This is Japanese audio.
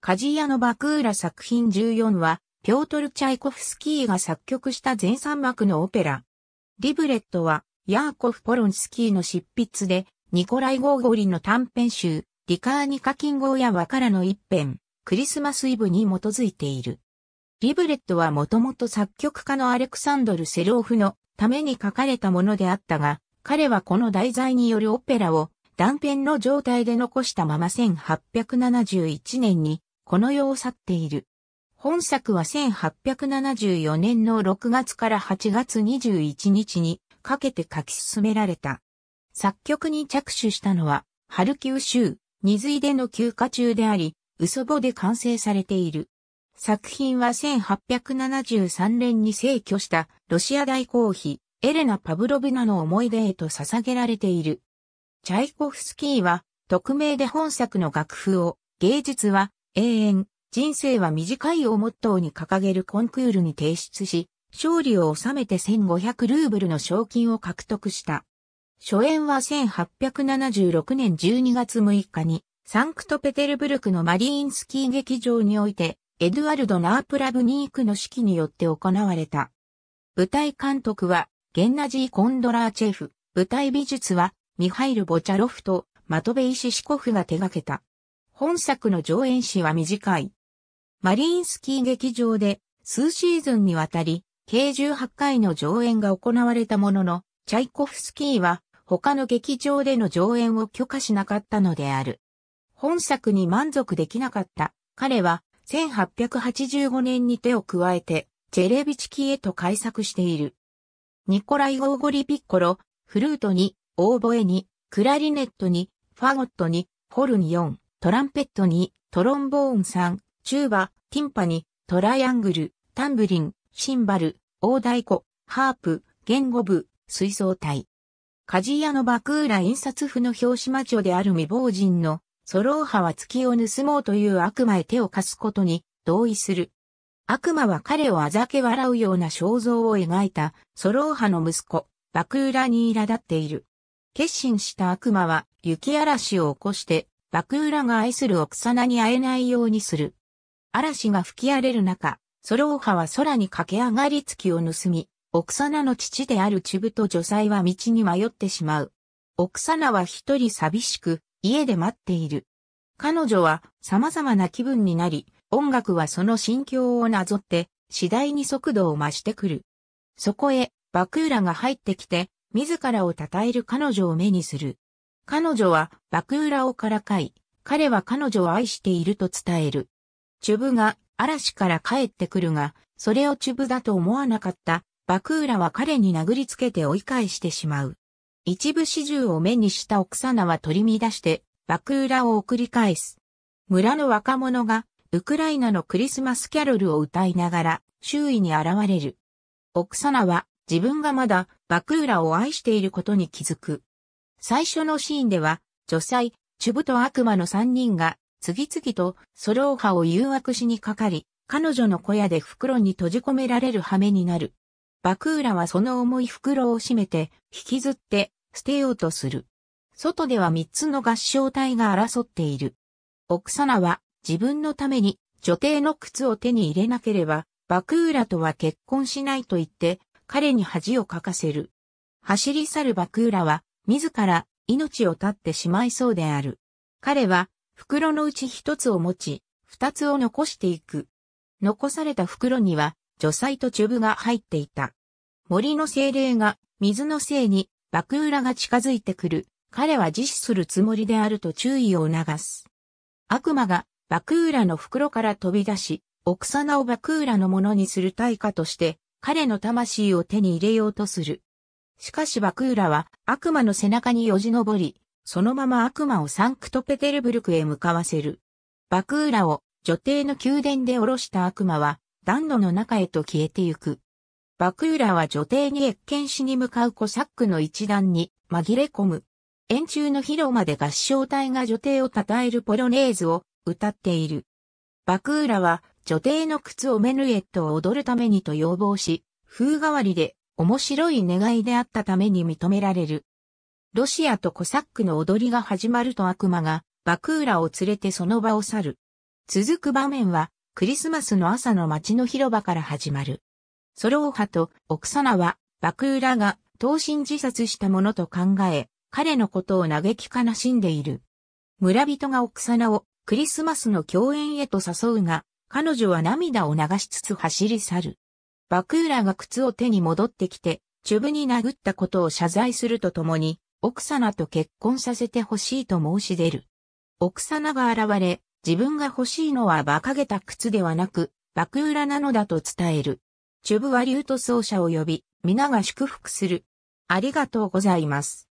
カジヤのバクーラ作品14は、ピョートル・チャイコフスキーが作曲した全三幕のオペラ。リブレットは、ヤーコフ・ポロンスキーの執筆で、ニコライ・ゴーゴリの短編集、リカーニカキンゴーやワからの一編、クリスマスイブに基づいている。リブレットはもともと作曲家のアレクサンドル・セローフのために書かれたものであったが、彼はこの題材によるオペラを断片の状態で残したまま1871年にこの世を去っている。本作は1874年の6月から8月21日にかけて書き進められた。作曲に着手したのは、ハルキウ州、ニズイでの休暇中であり、ウソボで完成されている。作品は1873年に逝去したロシア大公妃、エレナ・パブロビナの思い出へと捧げられている。チャイコフスキーは、匿名で本作の楽譜を、芸術は永遠、人生は短いをモットーに掲げるコンクールに提出し、勝利を収めて1500ルーブルの賞金を獲得した。初演は1876年12月6日に、サンクトペテルブルクのマリーンスキー劇場において、エドゥアルド・ナープラブニークの指揮によって行われた。舞台監督は、ゲンナジー・コンドラーチェフ、舞台美術は、ミハイル・ボチャロフと、マトベイ・シシコフが手掛けた。本作の上演史は短い。マリーンスキー劇場で数シーズンにわたり、計18回の上演が行われたものの、チャイコフスキーは他の劇場での上演を許可しなかったのである。本作に満足できなかった彼は1885年に手を加えてチェレビチキーへと改作している。ニコライ・オーゴリ・ピッコロ、フルートに、オーボエに、クラリネットに、ファゴットに、ホルン4、トランペットにトロンボーン3、チューバ、ティンパにトライアングル、タンブリン、シンバル、大太鼓、ハープ、言語部、水槽体。鍛冶屋の幕ラ印刷譜の表紙魔女である未亡人の、ソローハは月を盗もうという悪魔へ手を貸すことに同意する。悪魔は彼をあざけ笑うような肖像を描いたソローハの息子、バクーラに苛立っている。決心した悪魔は雪嵐を起こして爆浦が愛する奥さなに会えないようにする。嵐が吹き荒れる中、ソローハは空に駆け上がり月を盗み、奥さなの父であるチブと女妻は道に迷ってしまう。奥さなは一人寂しく、家で待っている。彼女は様々な気分になり、音楽はその心境をなぞって、次第に速度を増してくる。そこへ、バクーラが入ってきて、自らを称える彼女を目にする。彼女は爆浦をからかい、彼は彼女を愛していると伝える。チュブが嵐から帰ってくるが、それをチュブだと思わなかった爆浦は彼に殴りつけて追い返してしまう。一部始終を目にした奥様は取り乱して爆浦を送り返す。村の若者がウクライナのクリスマスキャロルを歌いながら周囲に現れる。オクサナは自分がまだバクーラを愛していることに気づく。最初のシーンでは、女才、チュブと悪魔の三人が、次々とソローハを誘惑しにかかり、彼女の小屋で袋に閉じ込められる羽目になる。バクーラはその重い袋を閉めて、引きずって、捨てようとする。外では三つの合唱隊が争っている。オクサナは、自分のために、女帝の靴を手に入れなければ、バクーラとは結婚しないと言って、彼に恥をかかせる。走り去るバクーラは、自ら命を絶ってしまいそうである。彼は袋のうち一つを持ち、二つを残していく。残された袋には除細とチュブが入っていた。森の精霊が水のせいに爆浦が近づいてくる。彼は自死するつもりであると注意を促す。悪魔が爆浦の袋から飛び出し、奥さなを爆浦のものにする対価として、彼の魂を手に入れようとする。しかしバクーラは悪魔の背中によじ登り、そのまま悪魔をサンクトペテルブルクへ向かわせる。バクーラを女帝の宮殿で降ろした悪魔は暖炉の中へと消えてゆく。バクーラは女帝に越見しに向かうコサックの一団に紛れ込む。円柱の広間で合唱隊が女帝を称えるポロネーズを歌っている。バクーラは女帝の靴をメヌエットを踊るためにと要望し、風変わりで面白い願いであったために認められる。ロシアとコサックの踊りが始まると悪魔がバクーラを連れてその場を去る。続く場面はクリスマスの朝の街の広場から始まる。ソローハとオクサナはバクーラが闘身自殺したものと考え、彼のことを嘆き悲しんでいる。村人がオクサナをクリスマスの共演へと誘うが、彼女は涙を流しつつ走り去る。バクーラが靴を手に戻ってきて、チュブに殴ったことを謝罪するとともに、奥様と結婚させてほしいと申し出る。奥様が現れ、自分が欲しいのは馬鹿げた靴ではなく、バクーラなのだと伝える。チュブは竜と奏者を呼び、皆が祝福する。ありがとうございます。